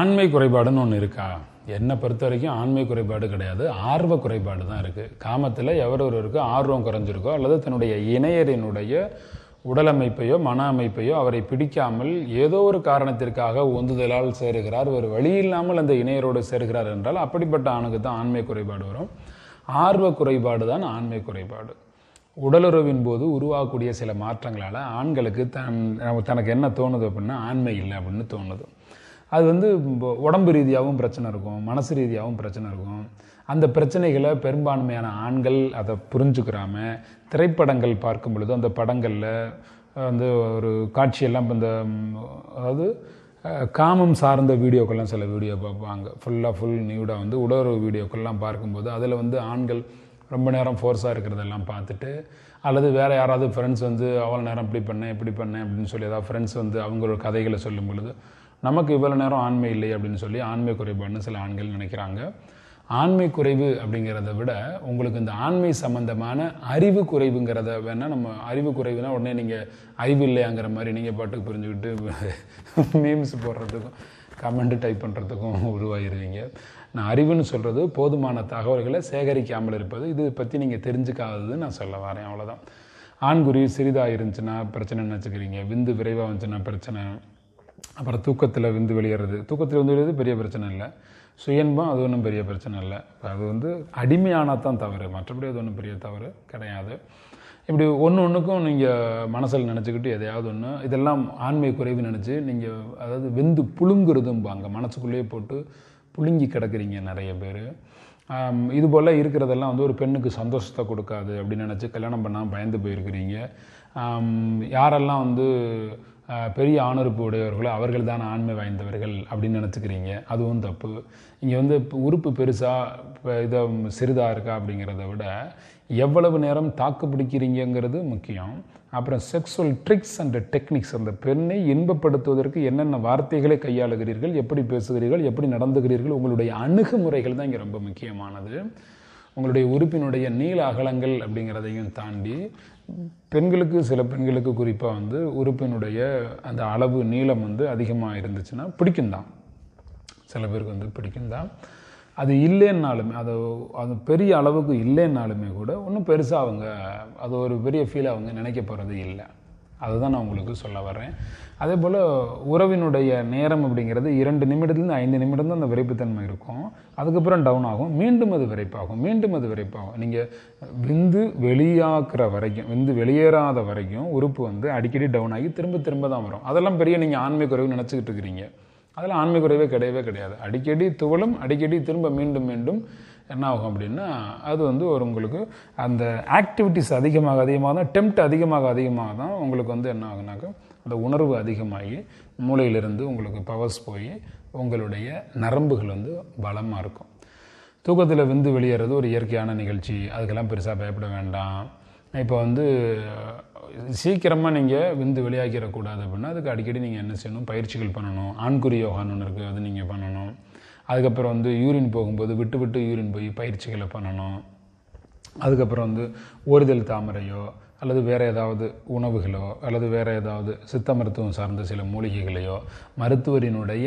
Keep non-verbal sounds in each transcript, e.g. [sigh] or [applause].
ஆண்மை குறைபாடுன்னு ஒன்று இருக்கா என்னை பொறுத்த வரைக்கும் ஆண்மை குறைபாடு கிடையாது ஆர்வ குறைபாடு தான் இருக்குது காமத்தில் எவர் ஒருவருக்கு ஆர்வம் குறைஞ்சிருக்கோ அல்லது தன்னுடைய இணையரினுடைய உடலமைப்பையோ மன அமைப்பையோ அவரை பிடிக்காமல் ஏதோ ஒரு காரணத்திற்காக உந்துதலால் சேருகிறார் ஒரு வழி இல்லாமல் அந்த இணையரோடு சேருகிறார் என்றால் அப்படிப்பட்ட ஆணுக்கு தான் ஆண்மை குறைபாடு வரும் ஆர்வ குறைபாடு தான் ஆண்மை குறைபாடு உடலுறவின் போது உருவாகக்கூடிய சில மாற்றங்களால் ஆண்களுக்கு தன் தனக்கு என்ன தோணுது அப்படின்னா ஆண்மை இல்லை அப்படின்னு தோணுது அது வந்து உடம்பு ரீதியாகவும் பிரச்சனை இருக்கும் மனசு ரீதியாகவும் பிரச்சனை இருக்கும் அந்த பிரச்சனைகளை பெரும்பான்மையான ஆண்கள் அதை புரிஞ்சுக்கிறாம திரைப்படங்கள் பார்க்கும் பொழுது அந்த படங்களில் வந்து ஒரு காட்சியெல்லாம் இந்த அதாவது காமம் சார்ந்த வீடியோக்கள்லாம் சில வீடியோ பார்ப்பாங்க ஃபுல்லாக ஃபுல் நியூடாக வந்து உடறவு வீடியோக்கள்லாம் பார்க்கும்போது அதில் வந்து ஆண்கள் ரொம்ப நேரம் ஃபோர்ஸாக இருக்கிறதெல்லாம் பார்த்துட்டு அல்லது வேறு யாராவது ஃப்ரெண்ட்ஸ் வந்து அவ்வளோ நேரம் இப்படி பண்ணேன் இப்படி பண்ணேன் அப்படின்னு சொல்லி ஏதாவது ஃப்ரெண்ட்ஸ் வந்து அவங்களோட கதைகளை சொல்லும் பொழுது நமக்கு இவ்வளோ நேரம் ஆண்மை இல்லை அப்படின்னு சொல்லி ஆண்மை குறைபாடுன்னு சில ஆண்கள் நினைக்கிறாங்க ஆண்மை குறைவு அப்படிங்கிறத விட உங்களுக்கு இந்த ஆண்மை சம்பந்தமான அறிவு குறைவுங்கிறத வேணால் நம்ம அறிவு குறைவுனா உடனே நீங்கள் அறிவு இல்லையாங்கிற மாதிரி நீங்கள் பாட்டுக்கு புரிஞ்சுக்கிட்டு மீம்ஸ் [laughs] போடுறதுக்கும் கமெண்ட் டைப் பண்ணுறதுக்கும் உருவாகிடுவீங்க நான் அறிவுன்னு சொல்கிறது போதுமான தகவல்களை சேகரிக்காமல் இருப்பது இது பற்றி நீங்கள் தெரிஞ்சுக்காதது நான் சொல்ல வரேன் அவ்வளோதான் ஆண்குறி சிறிதாக இருந்துச்சுன்னா பிரச்சனை நினச்சிக்கிறீங்க விந்து விரைவாக வந்துச்சுன்னா பிரச்சனை அப்புறம் தூக்கத்தில் விந்து வெளியேறது தூக்கத்தில் விந்து வெளியது பெரிய பிரச்சனை இல்லை சுயன்பம் அது ஒன்றும் பெரிய பிரச்சனை இல்லை அது வந்து அடிமையானால் தான் தவறு மற்றபடி அது ஒன்றும் பெரிய தவறு கிடையாது இப்படி ஒன்று ஒன்றுக்கும் நீங்கள் மனசில் நினச்சிக்கிட்டு எதையாவது ஒன்று இதெல்லாம் ஆண்மை குறைவு நினச்சி நீங்கள் அதாவது வெந்து புழுங்குறதும்பாங்க மனசுக்குள்ளேயே போட்டு புழுங்கி கிடக்குறீங்க நிறைய பேர் இது போல் இருக்கிறதெல்லாம் வந்து ஒரு பெண்ணுக்கு சந்தோஷத்தை கொடுக்காது அப்படின்னு நினச்சி கல்யாணம் பண்ணால் பயந்து போயிருக்கிறீங்க யாரெல்லாம் வந்து பெரிய ஆணுறுப்பு உடையவர்களோ அவர்கள் தான் ஆண்மை வாய்ந்தவர்கள் அப்படின்னு நினச்சிக்கிறீங்க அதுவும் தப்பு இங்கே வந்து உறுப்பு பெருசாக இப்போ இதை சிறிதாக இருக்கா அப்படிங்கிறத விட எவ்வளவு நேரம் தாக்கு பிடிக்கிறீங்கிறது முக்கியம் அப்புறம் செக்ஸுவல் ட்ரிக்ஸ் அண்ட் டெக்னிக்ஸ் அந்த பெண்ணை இன்பப்படுத்துவதற்கு என்னென்ன வார்த்தைகளை கையாளுகிறீர்கள் எப்படி பேசுகிறீர்கள் எப்படி நடந்துகிறீர்கள் உங்களுடைய அணுகுமுறைகள் தான் இங்கே ரொம்ப முக்கியமானது உங்களுடைய உறுப்பினுடைய நீள அகலங்கள் அப்படிங்கிறதையும் தாண்டி பெண்களுக்கு சில பெண்களுக்கு குறிப்பாக வந்து உறுப்பினுடைய அந்த அளவு நீளம் வந்து அதிகமாக இருந்துச்சுன்னா பிடிக்கும் தான் சில பேருக்கு வந்து பிடிக்கும் தான் அது இல்லைன்னாலுமே அது அது பெரிய அளவுக்கு இல்லைன்னாலுமே கூட ஒன்றும் பெருசாக அவங்க அது ஒரு பெரிய ஃபீலாக அவங்க நினைக்க போகிறது இல்லை அதுதான் நான் உங்களுக்கு சொல்ல வர்றேன் அதே போல் உறவினுடைய நேரம் அப்படிங்கிறது இரண்டு நிமிடத்துலேருந்து ஐந்து நிமிடம் தான் அந்த விரைப்புத்தன்மை இருக்கும் அதுக்கப்புறம் டவுன் ஆகும் மீண்டும் அது விரைப்பாகும் மீண்டும் அது விரைப்பாகும் நீங்கள் விந்து வெளியாக்குற வரைக்கும் விந்து வெளியேறாத வரைக்கும் உறுப்பு வந்து அடிக்கடி டவுன் ஆகி திரும்ப திரும்ப தான் வரும் அதெல்லாம் பெரிய நீங்கள் ஆண்மை குறைவு நினச்சிக்கிட்டு இருக்கிறீங்க அதெல்லாம் ஆண்மை குறைவே கிடையவே கிடையாது அடிக்கடி துவளும் அடிக்கடி திரும்ப மீண்டும் மீண்டும் என்ன ஆகும் அப்படின்னா அது வந்து ஒரு உங்களுக்கு அந்த ஆக்டிவிட்டிஸ் அதிகமாக அதிகமாக தான் டெம்ப்ட் அதிகமாக அதிகமாக தான் உங்களுக்கு வந்து என்ன ஆகுனாக்கா அந்த உணர்வு அதிகமாகி மூளையிலிருந்து உங்களுக்கு பவர்ஸ் போய் உங்களுடைய நரம்புகள் வந்து பலமாக இருக்கும் தூக்கத்தில் விந்து வெளியேறது ஒரு இயற்கையான நிகழ்ச்சி அதுக்கெல்லாம் பெருசாக பயப்பட வேண்டாம் இப்போ வந்து சீக்கிரமாக நீங்கள் விந்து வெளியாகிடக்கூடாது அப்படின்னா அதுக்கு அடிக்கடி நீங்கள் என்ன செய்யணும் பயிற்சிகள் பண்ணணும் ஆண்குறி யோகான்னு ஒன்று இருக்குது அது நீங்கள் பண்ணணும் அதுக்கப்புறம் வந்து யூரின் போகும்போது விட்டு விட்டு யூரின் போய் பயிற்சிகளை பண்ணணும் அதுக்கப்புறம் வந்து ஒருதல் தாமரையோ அல்லது வேறு ஏதாவது உணவுகளோ அல்லது வேறு ஏதாவது சித்த மருத்துவம் சார்ந்த சில மூலிகைகளையோ மருத்துவரினுடைய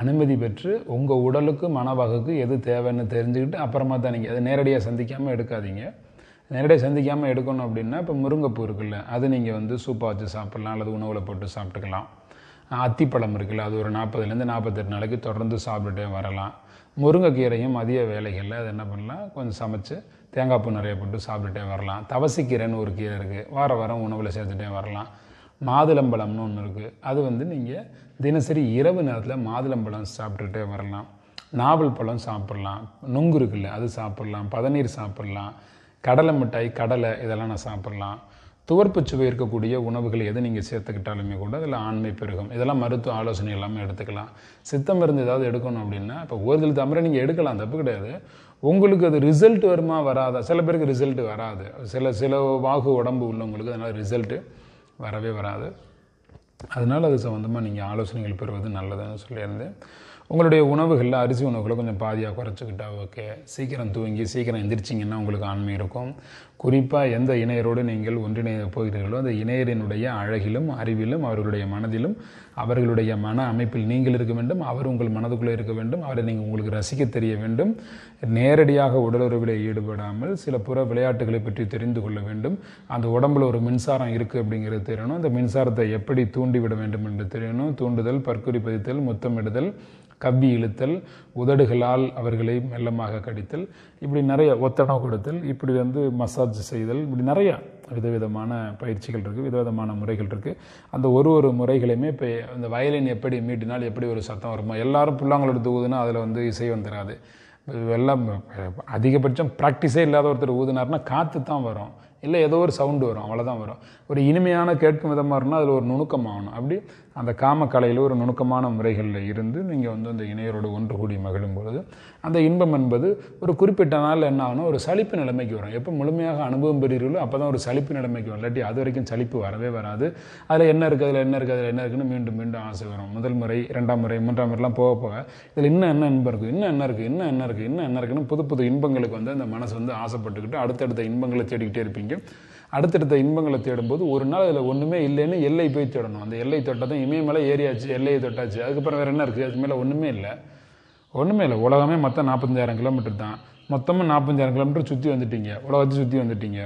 அனுமதி பெற்று உங்கள் உடலுக்கு மனவாகுக்கு எது தேவைன்னு தெரிஞ்சுக்கிட்டு அப்புறமா தான் நீங்கள் அதை நேரடியாக சந்திக்காமல் எடுக்காதீங்க நேரடியாக சந்திக்காமல் எடுக்கணும் அப்படின்னா இப்போ முருங்கைப்பூ இருக்குல்ல அது நீங்கள் வந்து சூப்பாக வச்சு சாப்பிட்லாம் அல்லது உணவில் போட்டு சாப்பிட்டுக்கலாம் அத்திப்பழம் இருக்குல்ல அது ஒரு நாற்பதுலேருந்து நாற்பத்தெட்டு நாளைக்கு தொடர்ந்து சாப்பிட்டுட்டே வரலாம் முருங்கைக்கீரையும் மதிய வேலைகளில் அது என்ன பண்ணலாம் கொஞ்சம் சமைச்சு தேங்காய் பூ நிறைய போட்டு சாப்பிட்டுட்டே வரலாம் தவசிக்கீரைன்னு ஒரு கீரை இருக்குது வார வாரம் உணவில் சேர்த்துட்டே வரலாம் மாதுளம்பழம்னு ஒன்று இருக்குது அது வந்து நீங்கள் தினசரி இரவு நேரத்தில் மாதுளம்பழம் சாப்பிட்டுட்டே வரலாம் நாவல் பழம் சாப்பிட்லாம் நுங்கு இருக்குல்ல அது சாப்பிட்லாம் பதநீர் சாப்பிட்லாம் கடலை மிட்டாய் கடலை இதெல்லாம் நான் சாப்பிட்லாம் துவர்ப்பு சுவை இருக்கக்கூடிய உணவுகள் எது நீங்கள் சேர்த்துக்கிட்டாலுமே கூட அதில் ஆண்மை பெருகும் இதெல்லாம் மருத்துவ ஆலோசனை எல்லாமே எடுத்துக்கலாம் சித்தம் இருந்து ஏதாவது எடுக்கணும் அப்படின்னா இப்போ தலை தாமரை நீங்கள் எடுக்கலாம் தப்பு கிடையாது உங்களுக்கு அது ரிசல்ட் வருமா வராதா சில பேருக்கு ரிசல்ட் வராது சில சில வாகு உடம்பு உள்ளவங்களுக்கு அதனால் ரிசல்ட்டு வரவே வராது அதனால் அது சம்மந்தமாக நீங்கள் ஆலோசனைகள் பெறுவது நல்லதுன்னு சொல்லியிருந்தேன் உங்களுடைய உணவுகளில் அரிசி உணவுகளை கொஞ்சம் பாதியாக குறைச்சிக்கிட்டா ஓகே சீக்கிரம் தூங்கி சீக்கிரம் எந்திரிச்சிங்கன்னா உங்களுக்கு ஆண்மை இருக்கும் குறிப்பாக எந்த இணையரோடு நீங்கள் ஒன்றிணைய போகிறீர்களோ அந்த இணையரினுடைய அழகிலும் அறிவிலும் அவர்களுடைய மனதிலும் அவர்களுடைய மன அமைப்பில் நீங்கள் இருக்க வேண்டும் அவர் உங்கள் மனதுக்குள்ளே இருக்க வேண்டும் அவரை நீங்கள் உங்களுக்கு ரசிக்க தெரிய வேண்டும் நேரடியாக உடலுறவில் ஈடுபடாமல் சில புற விளையாட்டுகளை பற்றி தெரிந்து கொள்ள வேண்டும் அந்த உடம்பில் ஒரு மின்சாரம் இருக்குது அப்படிங்கிறது தெரியணும் அந்த மின்சாரத்தை எப்படி தூண்டிவிட வேண்டும் என்று தெரியணும் தூண்டுதல் பற்குறி பதித்தல் முத்தமிடுதல் கவ்வி இழுத்தல் உதடுகளால் அவர்களை மெல்லமாக கடித்தல் இப்படி நிறைய ஒத்தடம் கொடுத்தல் இப்படி வந்து மசாஜ் செய்தல் இப்படி நிறையா விதவிதமான பயிற்சிகள் இருக்குது விதவிதமான முறைகள் இருக்குது அந்த ஒரு ஒரு முறைகளையுமே இப்போ அந்த வயலின் எப்படி மீட்டினால் எப்படி ஒரு சத்தம் வருமோ எல்லாரும் புல்லாங்களோட தூதுன்னா அதில் வந்து இசை வந்துடாது எல்லாம் அதிகபட்சம் ப்ராக்டிஸே இல்லாத ஒருத்தர் ஊதினார்னா காற்று தான் வரும் இல்லை ஏதோ ஒரு சவுண்டு வரும் அவ்வளோதான் வரும் ஒரு இனிமையான கேட்கும் விதமாக இருந்தால் அதில் ஒரு நுணுக்கம் ஆகணும் அப்படி அந்த காமக்கலையில் ஒரு நுணுக்கமான முறைகளில் இருந்து நீங்கள் வந்து அந்த இணையரோடு ஒன்று கூடி மகிழும் பொழுது அந்த இன்பம் என்பது ஒரு குறிப்பிட்ட நாளில் என்ன ஆகணும் ஒரு சளிப்பு நிலைமைக்கு வரும் எப்போ முழுமையாக அனுபவம் பெறுகிறீர்களோ அப்போ தான் ஒரு சளிப்பு நிலைமைக்கு வரும் இல்லாட்டி அது வரைக்கும் சளிப்பு வரவே வராது அதில் என்ன இருக்குது அதில் என்ன இருக்குது அதில் என்ன இருக்குன்னு மீண்டும் மீண்டும் ஆசை வரும் முதல் முறை ரெண்டாம் முறை மூன்றாம் முறைலாம் போக போக இதில் இன்னும் என்ன இன்பம் இருக்குது இன்னும் என்ன இருக்குது இன்னும் என்ன இருக்குது இன்னும் என்ன இருக்குன்னு புது புது இன்பங்களுக்கு வந்து அந்த மனசு வந்து ஆசைப்பட்டுக்கிட்டு அடுத்தடுத்த இன்பங்களை தேடிக்கிட்டே இருப்பீங்க ஆரம்பிங்க அடுத்தடுத்த இன்பங்களை தேடும்போது ஒரு நாள் அதில் ஒன்றுமே இல்லைன்னு எல்லை போய் தேடணும் அந்த எல்லை தொட்டதும் இமயமலை ஏரியாச்சு எல்லையை தொட்டாச்சு அதுக்கப்புறம் வேறு என்ன இருக்குது அது மேலே ஒன்றுமே இல்லை ஒன்றுமே இல்லை உலகமே மொத்தம் நாற்பத்தஞ்சாயிரம் கிலோமீட்டர் தான் மொத்தமாக நாற்பஞ்சாயிரம் கிலோமீட்டர் சுற்றி வந்துட்டீங்க உலகத்தை சுற்றி வந்துட்டீங்க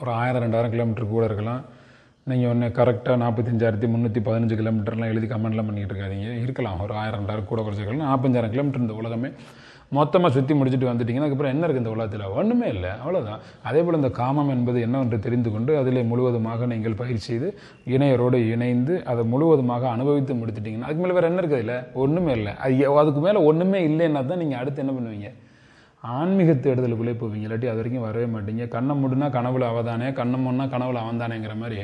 ஒரு ஆயிரம் ரெண்டாயிரம் கிலோமீட்டர் கூட இருக்கலாம் நீங்கள் ஒன்று கரெக்டாக நாற்பத்தஞ்சாயிரத்தி முந்நூற்றி பதினஞ்சு கிலோமீட்டர்லாம் எழுதி கமெண்ட்லாம் பண்ணிக்கிட்டு இருக்காதிங்க இருக்கலாம் ஒரு ஆயிரம் ரெண்டாயிரம் கூட குறைச்சிருக்கலாம் நாற்பஞ்சாயிரம் கிலோமீட்டர் இந்த உலகமே மொத்தமாக சுற்றி முடிச்சுட்டு வந்துட்டிங்கன்னா அதுக்கப்புறம் என்ன இருக்குது இந்த உலகத்தில் ஒன்றுமே இல்லை அவ்வளோதான் அதே போல் இந்த காமம் என்பது என்னவென்று தெரிந்து கொண்டு அதில் முழுவதுமாக நீங்கள் பயிற்சி செய்து இணையரோடு இணைந்து அதை முழுவதுமாக அனுபவித்து முடித்துட்டிங்கன்னா அதுக்கு மேலே வேறு என்ன இருக்குது இல்லை ஒன்றுமே இல்லை அது அதுக்கு மேலே ஒன்றுமே இல்லைன்னா தான் நீங்கள் அடுத்து என்ன பண்ணுவீங்க ஆன்மீக தேடுதலுக்குள்ளே போவீங்க இல்லாட்டி அது வரைக்கும் வரவே மாட்டீங்க கண்ணம் முடினா கனவுல அவதானே கண்ணம் முன்னா கனவுல அவந்தானேங்கிற மாதிரி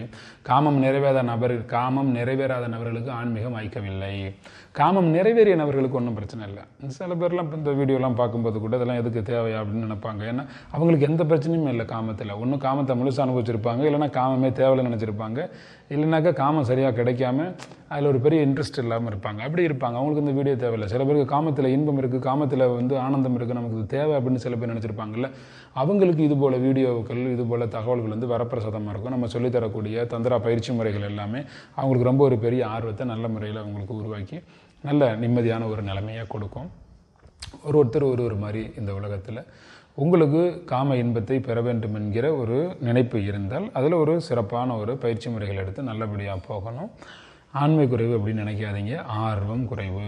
காமம் நிறைவேறாத நபர் காமம் நிறைவேறாத நபர்களுக்கு ஆன்மீகம் வாய்க்கவில்லை காமம் நிறைவேறிய நபர்களுக்கு ஒன்றும் பிரச்சனை இல்லை சில பேர்லாம் இப்போ இந்த வீடியோலாம் பார்க்கும்போது கூட இதெல்லாம் எதுக்கு தேவையா அப்படின்னு நினைப்பாங்க ஏன்னா அவங்களுக்கு எந்த பிரச்சனையும் இல்லை காமத்தில் ஒன்றும் காமத்தை முழுசு அனுபவிச்சிருப்பாங்க இல்லைனா காமமே தேவையில்லை நினச்சிருப்பாங்க இல்லைனாக்கா காமம் சரியாக கிடைக்காம அதில் ஒரு பெரிய இன்ட்ரெஸ்ட் இல்லாமல் இருப்பாங்க அப்படி இருப்பாங்க அவங்களுக்கு இந்த வீடியோ தேவையில்லை சில பேருக்கு காமத்தில் இன்பம் இருக்குது காமத்தில் வந்து ஆனந்தம் இருக்குது நமக்கு தேவை தேவை அப்படின்னு சில பேர் நினச்சிருப்பாங்கல்ல அவங்களுக்கு இது போல் வீடியோக்கள் இது போல் தகவல்கள் வந்து வரப்பிரசாதமாக இருக்கும் நம்ம சொல்லித்தரக்கூடிய தந்திரா பயிற்சி முறைகள் எல்லாமே அவங்களுக்கு ரொம்ப ஒரு பெரிய ஆர்வத்தை நல்ல முறையில் அவங்களுக்கு உருவாக்கி நல்ல நிம்மதியான ஒரு நிலைமையாக கொடுக்கும் ஒரு ஒருத்தர் ஒரு ஒரு மாதிரி இந்த உலகத்தில் உங்களுக்கு காம இன்பத்தை பெற வேண்டும் என்கிற ஒரு நினைப்பு இருந்தால் அதில் ஒரு சிறப்பான ஒரு பயிற்சி முறைகள் எடுத்து நல்லபடியாக போகணும் ஆண்மை குறைவு அப்படின்னு நினைக்காதீங்க ஆர்வம் குறைவு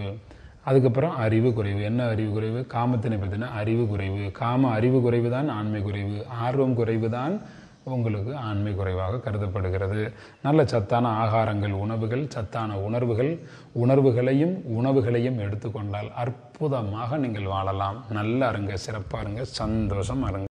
அதுக்கப்புறம் அறிவு குறைவு என்ன அறிவு குறைவு காமத்தினை பார்த்தீங்கன்னா அறிவு குறைவு காம அறிவு குறைவு தான் ஆண்மை குறைவு ஆர்வம் குறைவு தான் உங்களுக்கு ஆண்மை குறைவாக கருதப்படுகிறது நல்ல சத்தான ஆகாரங்கள் உணவுகள் சத்தான உணர்வுகள் உணர்வுகளையும் உணவுகளையும் எடுத்துக்கொண்டால் அற்புதமாக நீங்கள் வாழலாம் நல்லா இருங்க சிறப்பாக இருங்க சந்தோஷமாக இருங்க